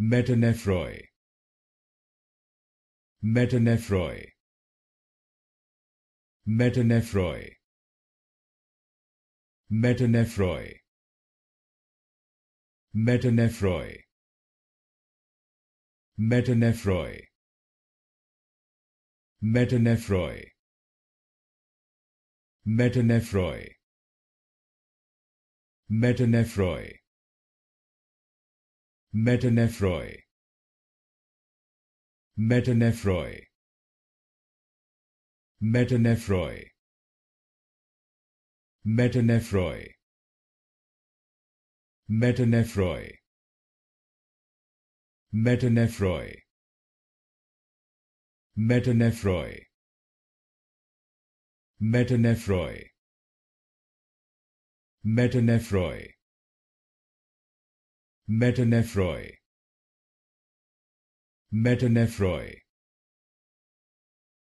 metanephroi metanephroi metanephroi metanephroi metanephroi metanephroi metanephroi metanephroi metanephroi metanephroi metanephroi metanephroi metanephroi metanephroi metanephroi metanephroi metanephroi metanephroi metanephroi metanephroi